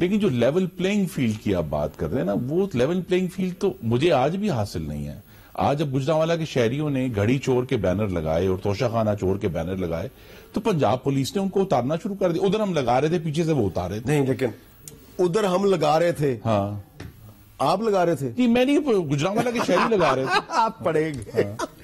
लेकिन जो level playing field की आप बात कर रहे हैं ना वो लेवल प्लेइंग फील्ड तो मुझे आज भी हासिल नहीं है आज जब गुजरावाला के शहरियों ने घड़ी चोर के बैनर लगाए और तोशाखाना चोर के बैनर लगाए तो पंजाब पुलिस ने उनको उतारना शुरू कर दिया उधर हम लगा रहे थे पीछे से वो उतारे थे नहीं लेकिन उधर हम लगा रहे थे हाँ आप लगा रहे थे जी मैं नहीं गुजरावाला के शहरी लगा रहे थे आप पढ़ेंगे हाँ।